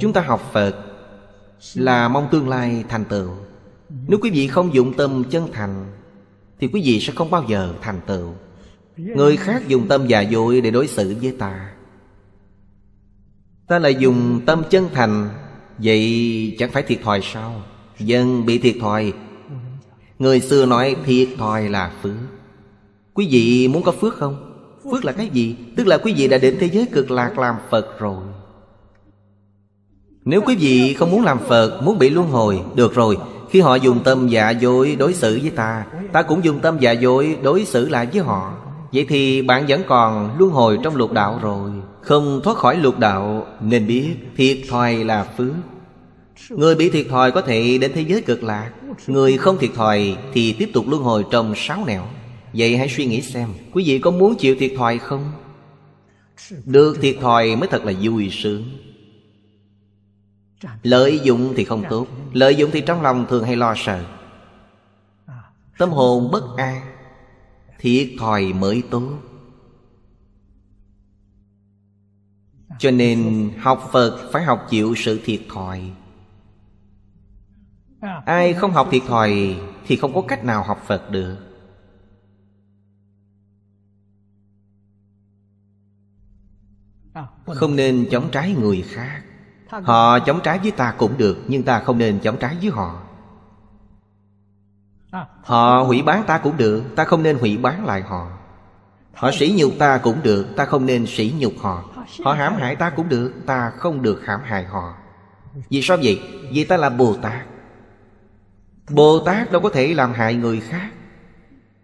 chúng ta học phật là mong tương lai thành tựu nếu quý vị không dụng tâm chân thành thì quý vị sẽ không bao giờ thành tựu người khác dùng tâm già dạ dội để đối xử với ta ta lại dùng tâm chân thành vậy chẳng phải thiệt thòi sao dân bị thiệt thòi người xưa nói thiệt thòi là phước quý vị muốn có phước không phước là cái gì tức là quý vị đã đến thế giới cực lạc làm phật rồi nếu quý vị không muốn làm Phật Muốn bị luân hồi Được rồi Khi họ dùng tâm dạ dối đối xử với ta Ta cũng dùng tâm dạ dối đối xử lại với họ Vậy thì bạn vẫn còn luân hồi trong lục đạo rồi Không thoát khỏi lục đạo Nên biết thiệt thòi là phước Người bị thiệt thòi có thể đến thế giới cực lạc Người không thiệt thòi thì tiếp tục luân hồi trong sáu nẻo Vậy hãy suy nghĩ xem Quý vị có muốn chịu thiệt thòi không? Được thiệt thòi mới thật là vui sướng lợi dụng thì không tốt lợi dụng thì trong lòng thường hay lo sợ tâm hồn bất an thiệt thòi mới tốt cho nên học phật phải học chịu sự thiệt thòi ai không học thiệt thòi thì không có cách nào học phật được không nên chống trái người khác Họ à? chống trái với ta cũng được Nhưng ta không nên chống trái với họ à. Họ hủy bán ta cũng được Ta không nên hủy bán lại họ Họ sỉ nhục ta cũng được Ta không nên sỉ nhục họ Họ hãm hại ta cũng được Ta không được hãm hại họ Vì sao vậy? Vì ta là Bồ Tát Bồ Tát đâu có thể làm hại người khác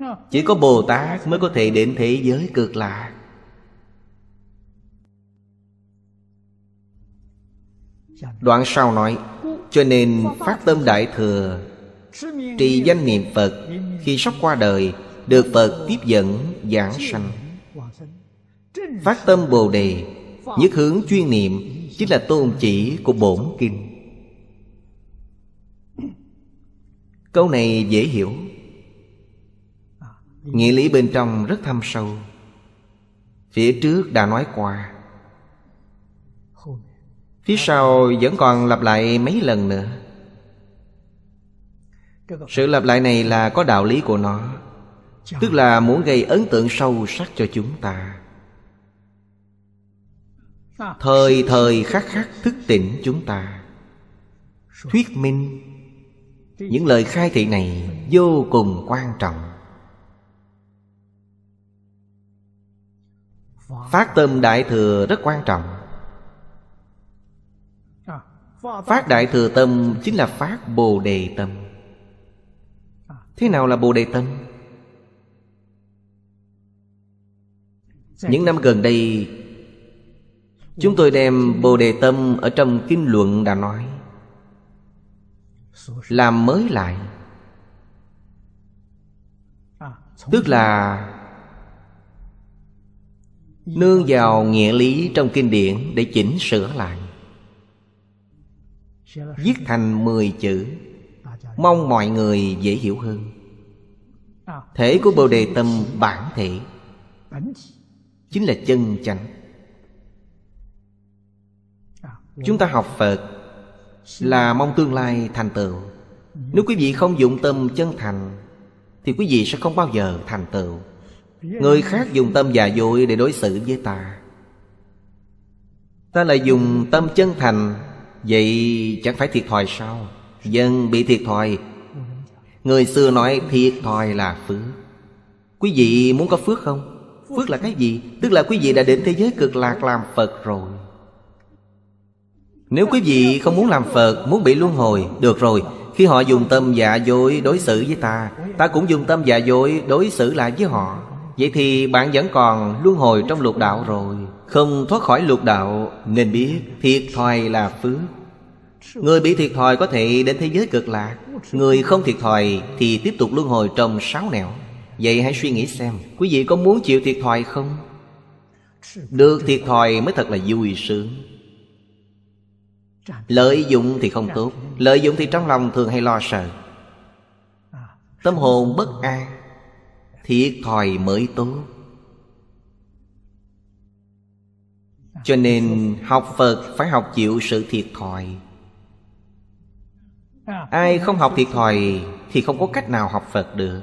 ờ. Chỉ có Bồ Tát mới có thể đến thế giới cực lạc Đoạn sau nói Cho nên phát tâm Đại Thừa Trì danh niệm Phật Khi sắp qua đời Được Phật tiếp dẫn giảng sanh Phát tâm Bồ Đề Nhất hướng chuyên niệm Chính là tôn chỉ của bổn kinh Câu này dễ hiểu Nghĩa lý bên trong rất thâm sâu Phía trước đã nói qua Phía sau vẫn còn lặp lại mấy lần nữa Sự lặp lại này là có đạo lý của nó Tức là muốn gây ấn tượng sâu sắc cho chúng ta Thời thời khắc khắc thức tỉnh chúng ta Thuyết minh Những lời khai thị này vô cùng quan trọng Phát tâm Đại Thừa rất quan trọng Phát đại thừa tâm chính là phát bồ đề tâm Thế nào là bồ đề tâm? Những năm gần đây Chúng tôi đem Bồ Đề Tâm Ở trong kinh luận đã nói Làm mới lại Tức là Nương vào nghĩa lý trong kinh điển Để chỉnh sửa lại Viết thành 10 chữ Mong mọi người dễ hiểu hơn Thể của Bồ Đề Tâm bản thể Chính là chân chánh Chúng ta học Phật Là mong tương lai thành tựu Nếu quý vị không dụng tâm chân thành Thì quý vị sẽ không bao giờ thành tựu Người khác dùng tâm giả dội để đối xử với ta Ta lại dùng tâm chân thành Vậy chẳng phải thiệt thòi sao Dân bị thiệt thòi Người xưa nói thiệt thòi là phước Quý vị muốn có phước không? Phước là cái gì? Tức là quý vị đã đến thế giới cực lạc làm Phật rồi Nếu quý vị không muốn làm Phật Muốn bị luân hồi Được rồi Khi họ dùng tâm dạ dối đối xử với ta Ta cũng dùng tâm dạ dối đối xử lại với họ Vậy thì bạn vẫn còn luân hồi trong lục đạo rồi không thoát khỏi lục đạo Nên biết thiệt thòi là phước Người bị thiệt thòi có thể đến thế giới cực lạc Người không thiệt thòi Thì tiếp tục luân hồi trong sáu nẻo Vậy hãy suy nghĩ xem Quý vị có muốn chịu thiệt thòi không? Được thiệt thòi mới thật là vui sướng Lợi dụng thì không tốt Lợi dụng thì trong lòng thường hay lo sợ Tâm hồn bất an Thiệt thòi mới tốt Cho nên học Phật phải học chịu sự thiệt thòi Ai không học thiệt thòi Thì không có cách nào học Phật được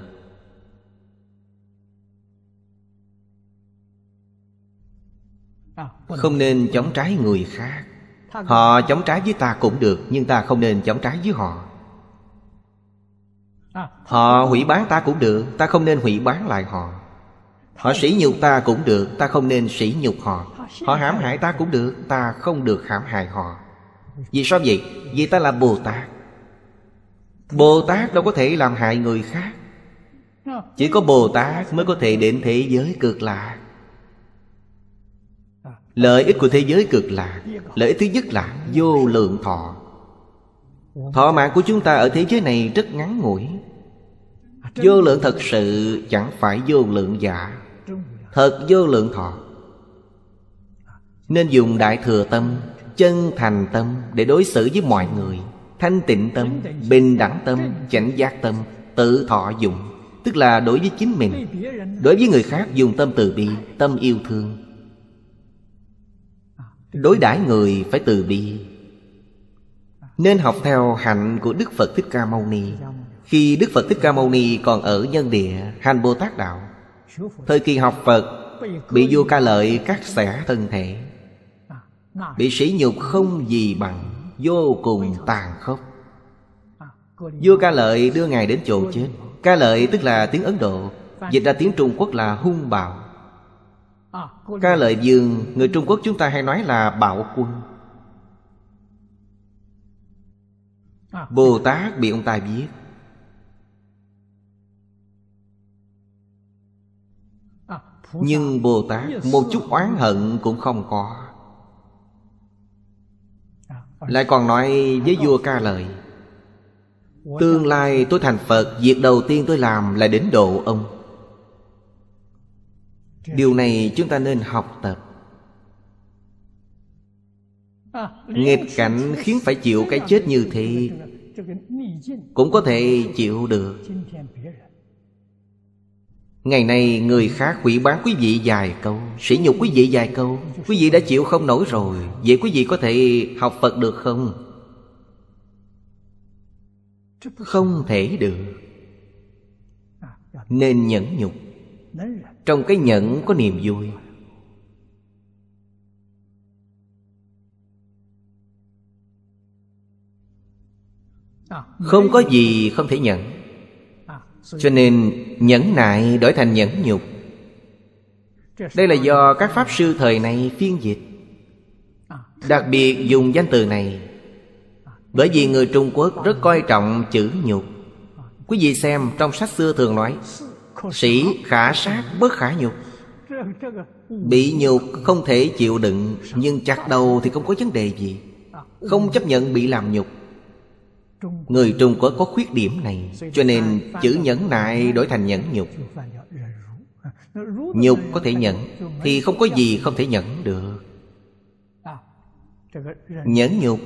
Không nên chống trái người khác Họ chống trái với ta cũng được Nhưng ta không nên chống trái với họ Họ hủy bán ta cũng được Ta không nên hủy bán lại họ Họ sỉ nhục ta cũng được Ta không nên sỉ nhục họ Họ hãm hại ta cũng được Ta không được hãm hại họ Vì sao vậy? Vì ta là Bồ Tát Bồ Tát đâu có thể làm hại người khác Chỉ có Bồ Tát mới có thể đến thế giới cực lạc Lợi ích của thế giới cực lạc Lợi ích thứ nhất là vô lượng thọ Thọ mạng của chúng ta ở thế giới này rất ngắn ngủi Vô lượng thật sự chẳng phải vô lượng giả thật vô lượng thọ nên dùng đại thừa tâm chân thành tâm để đối xử với mọi người thanh tịnh tâm bình đẳng tâm chánh giác tâm tự thọ dụng tức là đối với chính mình đối với người khác dùng tâm từ bi tâm yêu thương đối đãi người phải từ bi nên học theo hạnh của đức phật thích ca mâu ni khi đức phật thích ca mâu ni còn ở nhân địa hành bồ tát đạo Thời kỳ học Phật Bị vua ca lợi cắt xẻ thân thể Bị sỉ nhục không gì bằng Vô cùng tàn khốc Vua ca lợi đưa ngài đến chỗ chết Ca lợi tức là tiếng Ấn Độ Dịch ra tiếng Trung Quốc là hung bạo Ca lợi dương Người Trung Quốc chúng ta hay nói là bạo quân Bồ Tát bị ông ta giết Nhưng Bồ Tát một chút oán hận cũng không có Lại còn nói với vua ca lời Tương lai tôi thành Phật Việc đầu tiên tôi làm là đến độ ông Điều này chúng ta nên học tập Nghịch cảnh khiến phải chịu cái chết như thế Cũng có thể chịu được Ngày nay người khác hủy bán quý vị vài câu Sỉ nhục quý vị vài câu Quý vị đã chịu không nổi rồi Vậy quý vị có thể học Phật được không? Không thể được Nên nhẫn nhục Trong cái nhẫn có niềm vui Không có gì không thể nhận cho nên nhẫn nại đổi thành nhẫn nhục Đây là do các Pháp sư thời này phiên dịch Đặc biệt dùng danh từ này Bởi vì người Trung Quốc rất coi trọng chữ nhục Quý vị xem trong sách xưa thường nói Sĩ khả sát bất khả nhục Bị nhục không thể chịu đựng Nhưng chặt đầu thì không có vấn đề gì Không chấp nhận bị làm nhục Người Trung Quốc có khuyết điểm này Cho nên chữ nhẫn nại đổi thành nhẫn nhục à, Nhục có thể nhẫn Thì không có gì không thể nhẫn được à, Nhẫn nhục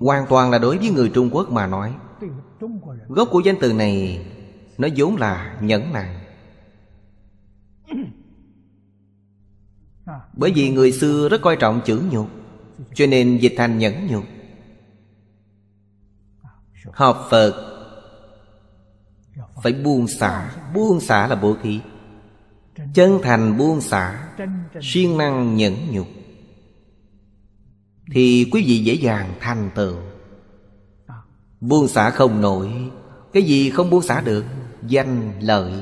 Hoàn toàn là đối với người Trung Quốc mà nói Gốc của danh từ này Nó vốn là nhẫn nại à, Bởi vì người xưa rất coi trọng chữ nhục Cho nên dịch thành nhẫn nhục học phật phải buông xả buông xả là bố thí chân thành buông xả siêng năng nhẫn nhục thì quý vị dễ dàng thành tựu buông xả không nổi cái gì không buông xả được danh lợi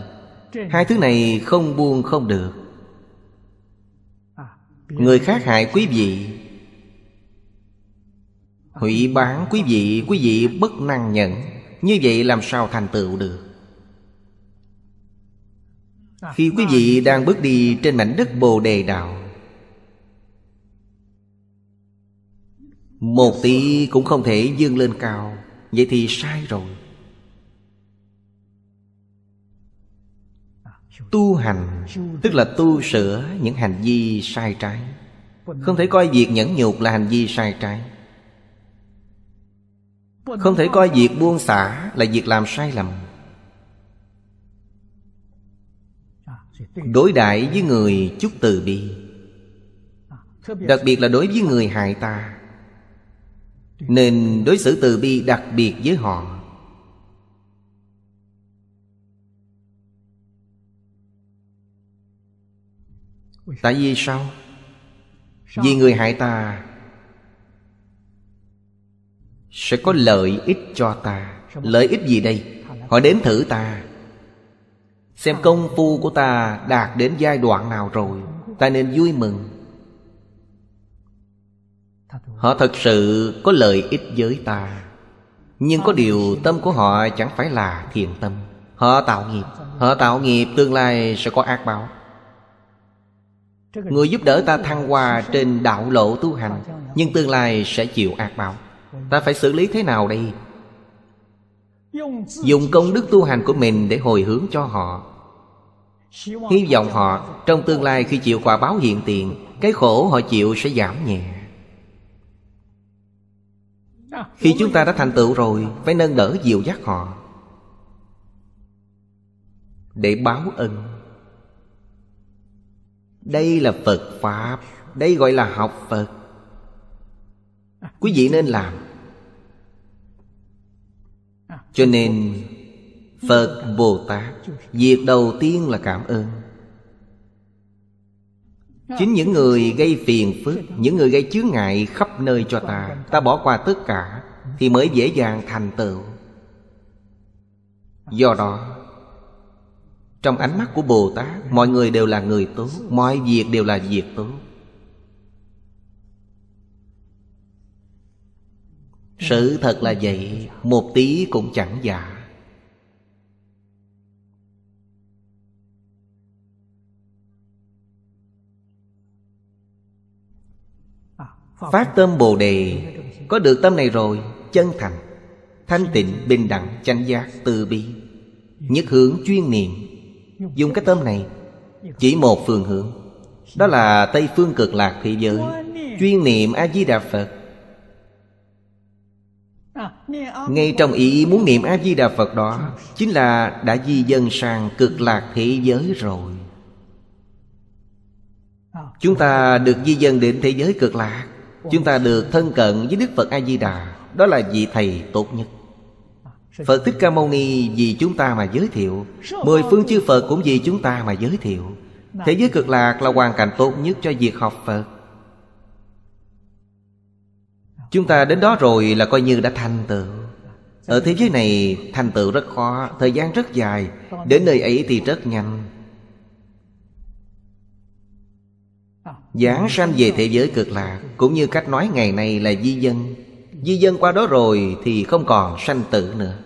hai thứ này không buông không được người khác hại quý vị Hủy bán quý vị Quý vị bất năng nhận Như vậy làm sao thành tựu được Khi quý vị đang bước đi Trên mảnh đất Bồ Đề Đạo Một tí cũng không thể dương lên cao Vậy thì sai rồi Tu hành Tức là tu sửa những hành vi sai trái Không thể coi việc nhẫn nhục là hành vi sai trái không thể coi việc buông xả là việc làm sai lầm Đối đại với người chút từ bi Đặc biệt là đối với người hại ta Nên đối xử từ bi đặc biệt với họ Tại vì sao? Vì người hại ta sẽ có lợi ích cho ta lợi ích gì đây họ đến thử ta xem công phu của ta đạt đến giai đoạn nào rồi ta nên vui mừng họ thật sự có lợi ích với ta nhưng có điều tâm của họ chẳng phải là thiện tâm họ tạo nghiệp họ tạo nghiệp tương lai sẽ có ác báo người giúp đỡ ta thăng hoa trên đạo lộ tu hành nhưng tương lai sẽ chịu ác báo Ta phải xử lý thế nào đây Dùng công đức tu hành của mình để hồi hướng cho họ Hy vọng họ trong tương lai khi chịu quả báo hiện tiền Cái khổ họ chịu sẽ giảm nhẹ Khi chúng ta đã thành tựu rồi Phải nâng đỡ dịu dắt họ Để báo ân Đây là Phật Pháp Đây gọi là học Phật Quý vị nên làm cho nên Phật Bồ Tát Việc đầu tiên là cảm ơn Chính những người gây phiền phức Những người gây chướng ngại khắp nơi cho ta Ta bỏ qua tất cả Thì mới dễ dàng thành tựu Do đó Trong ánh mắt của Bồ Tát Mọi người đều là người tốt Mọi việc đều là việc tốt Sự thật là vậy Một tí cũng chẳng giả Phát tâm Bồ Đề Có được tâm này rồi Chân thành Thanh tịnh, bình đẳng, chánh giác, từ bi Nhất hướng chuyên niệm Dùng cái tâm này Chỉ một phương hướng Đó là Tây Phương Cực Lạc Thế Giới Chuyên niệm A-di-đà Phật ngay trong ý muốn niệm a di đà phật đó chính là đã di dân sang cực lạc thế giới rồi chúng ta được di dân đến thế giới cực lạc chúng ta được thân cận với đức phật a di đà đó là vị thầy tốt nhất Phật Thích Ca Mâu Ni vì chúng ta mà giới thiệu Mười phương chư Phật cũng vì chúng ta mà giới thiệu Thế giới cực lạc là hoàn cảnh tốt nhất cho việc học Phật Chúng ta đến đó rồi là coi như đã thành tựu Ở thế giới này thành tựu rất khó Thời gian rất dài Đến nơi ấy thì rất nhanh Giảng sanh về thế giới cực lạc Cũng như cách nói ngày nay là di dân Di dân qua đó rồi thì không còn sanh tử nữa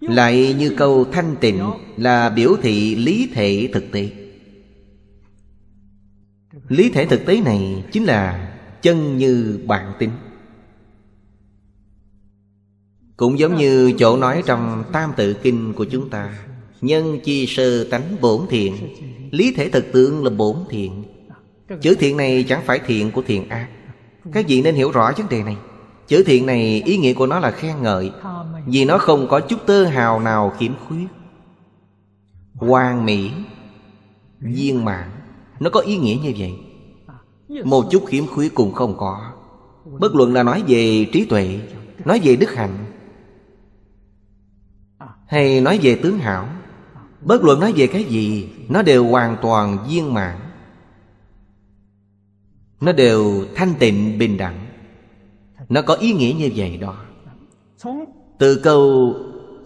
Lại như câu thanh tịnh là biểu thị lý thể thực tế Lý thể thực tế này chính là chân như bản tính Cũng giống như chỗ nói trong Tam Tự Kinh của chúng ta Nhân chi sơ tánh bổn thiện Lý thể thực tướng là bổn thiện Chữ thiện này chẳng phải thiện của thiện ác Các vị nên hiểu rõ vấn đề này Chữ thiện này ý nghĩa của nó là khen ngợi Vì nó không có chút tơ hào nào khiếm khuyết Hoàng mỹ Viên mạng nó có ý nghĩa như vậy Một chút khiếm khuyết cũng không có Bất luận là nói về trí tuệ Nói về đức hạnh Hay nói về tướng hảo Bất luận nói về cái gì Nó đều hoàn toàn viên mãn Nó đều thanh tịnh bình đẳng Nó có ý nghĩa như vậy đó Từ câu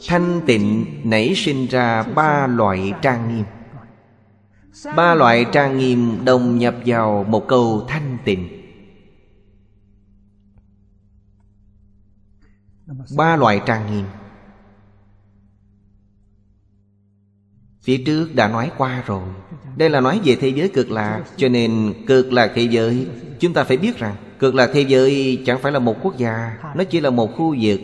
thanh tịnh nảy sinh ra ba loại trang nghiêm Ba loại trang nghiêm đồng nhập vào một câu thanh tịnh Ba loại trang nghiêm Phía trước đã nói qua rồi Đây là nói về thế giới cực lạc Cho nên cực lạc thế giới Chúng ta phải biết rằng Cực lạc thế giới chẳng phải là một quốc gia Nó chỉ là một khu vực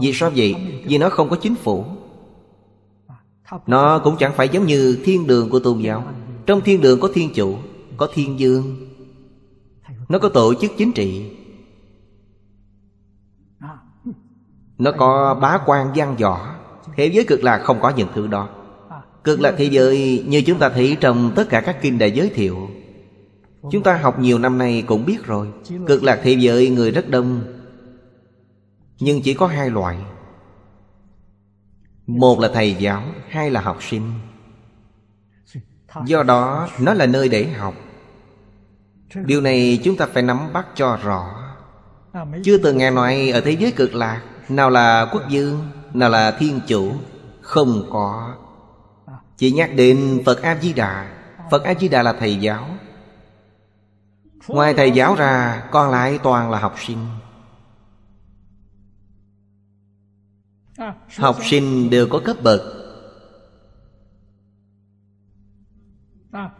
Vì sao vậy? Vì nó không có chính phủ nó cũng chẳng phải giống như thiên đường của tôn giáo Trong thiên đường có thiên chủ Có thiên dương Nó có tổ chức chính trị Nó có bá quan gian dọ Thế giới cực lạc không có những thứ đó Cực lạc thế giới như chúng ta thấy trong tất cả các kinh đã giới thiệu Chúng ta học nhiều năm nay cũng biết rồi Cực lạc thế giới người rất đông Nhưng chỉ có hai loại một là thầy giáo hai là học sinh do đó nó là nơi để học điều này chúng ta phải nắm bắt cho rõ chưa từng nghe nói ở thế giới cực lạc nào là quốc dương nào là thiên chủ không có chỉ nhắc đến phật a di đà phật a di đà là thầy giáo ngoài thầy giáo ra còn lại toàn là học sinh học sinh đều có cấp bậc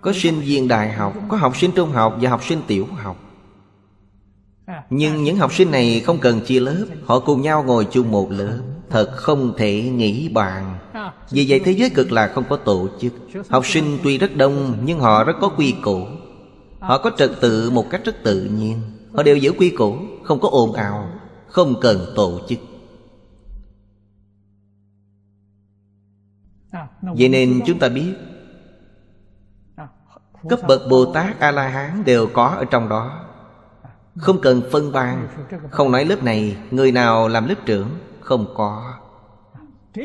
có sinh viên đại học có học sinh trung học và học sinh tiểu học nhưng những học sinh này không cần chia lớp họ cùng nhau ngồi chung một lớp thật không thể nghĩ bàn vì vậy thế giới cực là không có tổ chức học sinh tuy rất đông nhưng họ rất có quy củ họ có trật tự một cách rất tự nhiên họ đều giữ quy củ không có ồn ào không cần tổ chức vậy nên chúng ta biết cấp bậc bồ tát a la hán đều có ở trong đó không cần phân ban không nói lớp này người nào làm lớp trưởng không có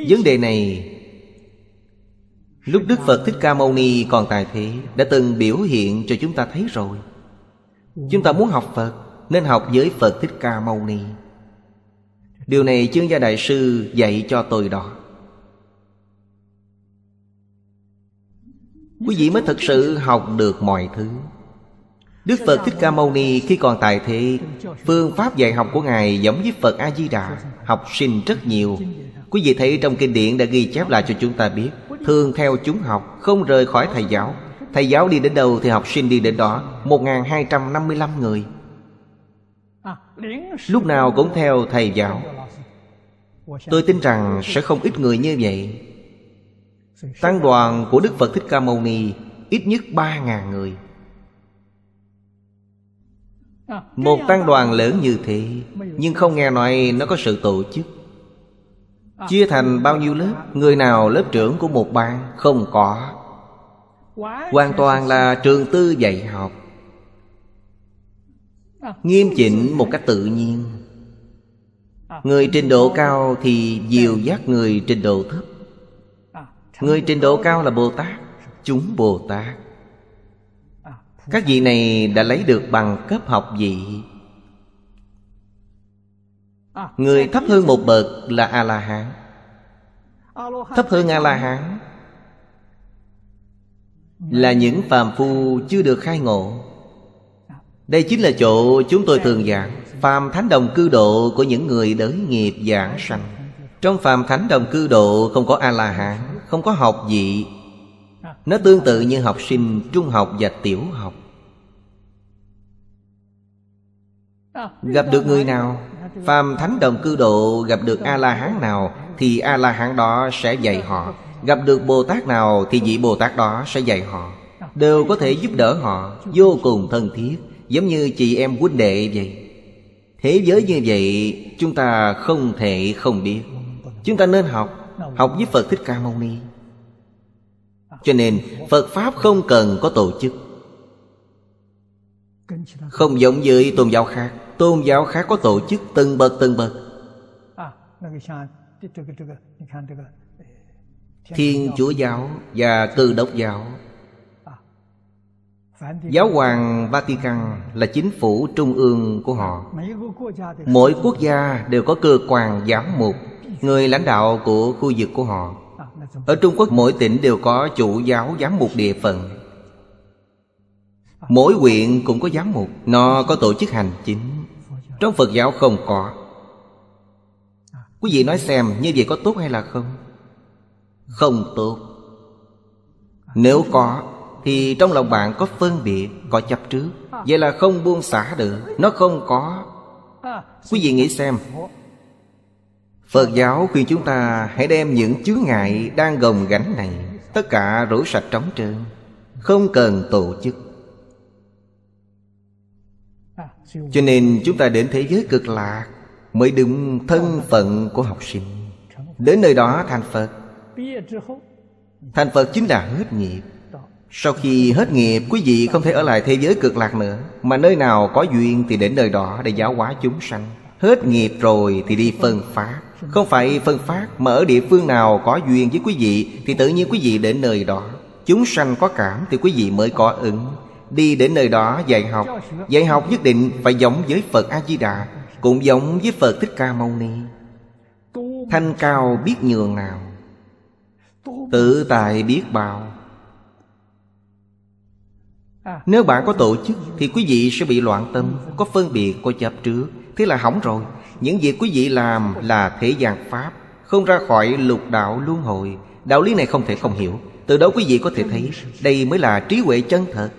vấn đề này lúc đức phật thích ca mâu ni còn tại thế đã từng biểu hiện cho chúng ta thấy rồi chúng ta muốn học phật nên học với phật thích ca mâu ni điều này chương gia đại sư dạy cho tôi đó quý vị mới thực sự học được mọi thứ đức phật thích ca mâu ni khi còn tại thế phương pháp dạy học của ngài giống với phật a di đà học sinh rất nhiều quý vị thấy trong kinh điển đã ghi chép lại cho chúng ta biết thường theo chúng học không rời khỏi thầy giáo thầy giáo đi đến đâu thì học sinh đi đến đó 1255 người lúc nào cũng theo thầy giáo tôi tin rằng sẽ không ít người như vậy Tăng đoàn của Đức Phật Thích Ca Mâu Ni Ít nhất 3.000 người Một tăng đoàn lớn như thế Nhưng không nghe nói nó có sự tổ chức Chia thành bao nhiêu lớp Người nào lớp trưởng của một bang Không có Hoàn toàn là trường tư dạy học Nghiêm chỉnh một cách tự nhiên Người trình độ cao thì dìu dắt người trình độ thấp Người trình độ cao là Bồ Tát Chúng Bồ Tát Các vị này đã lấy được bằng cấp học vị Người thấp hơn một bậc là A-la-hán Thấp hơn A-la-hán Là những phàm phu chưa được khai ngộ Đây chính là chỗ chúng tôi thường giảng Phàm thánh đồng cư độ của những người đới nghiệp giảng sanh Trong phàm thánh đồng cư độ không có A-la-hán không có học vị nó tương tự như học sinh trung học và tiểu học gặp được người nào phàm thánh đồng cư độ gặp được a la hán nào thì a la hán đó sẽ dạy họ gặp được bồ tát nào thì vị bồ tát đó sẽ dạy họ đều có thể giúp đỡ họ vô cùng thân thiết giống như chị em huynh đệ vậy thế giới như vậy chúng ta không thể không biết chúng ta nên học học với phật thích ca mâu ni cho nên phật pháp không cần có tổ chức không giống với tôn giáo khác tôn giáo khác có tổ chức từng bậc từng bậc thiên chúa giáo và cư đốc giáo Giáo hoàng Vatican là chính phủ trung ương của họ Mỗi quốc gia đều có cơ quan giám mục Người lãnh đạo của khu vực của họ Ở Trung Quốc mỗi tỉnh đều có chủ giáo giám mục địa phận Mỗi huyện cũng có giám mục Nó có tổ chức hành chính Trong Phật giáo không có Quý vị nói xem như vậy có tốt hay là không? Không tốt Nếu có thì trong lòng bạn có phân biệt Có chấp trước Vậy là không buông xả được Nó không có Quý vị nghĩ xem Phật giáo khuyên chúng ta hãy đem những chướng ngại đang gồng gánh này Tất cả rủ sạch trống trơn Không cần tổ chức Cho nên chúng ta đến thế giới cực lạc Mới đúng thân phận của học sinh Đến nơi đó thành Phật Thành Phật chính là hết nghiệp sau khi hết nghiệp Quý vị không thể ở lại thế giới cực lạc nữa Mà nơi nào có duyên thì đến nơi đó Để giáo hóa chúng sanh Hết nghiệp rồi thì đi phân phát Không phải phân phát mà ở địa phương nào có duyên với quý vị Thì tự nhiên quý vị đến nơi đó Chúng sanh có cảm thì quý vị mới có ứng Đi đến nơi đó dạy học Dạy học nhất định phải giống với Phật A-di-đà Cũng giống với Phật Thích Ca Mâu Ni Thanh cao biết nhường nào Tự tại biết bao À. Nếu bạn có tổ chức Thì quý vị sẽ bị loạn tâm Có phân biệt, có chấp trước Thế là hỏng rồi Những việc quý vị làm là thế gian Pháp Không ra khỏi lục đạo luân hồi Đạo lý này không thể không hiểu Từ đó quý vị có thể thấy Đây mới là trí huệ chân thật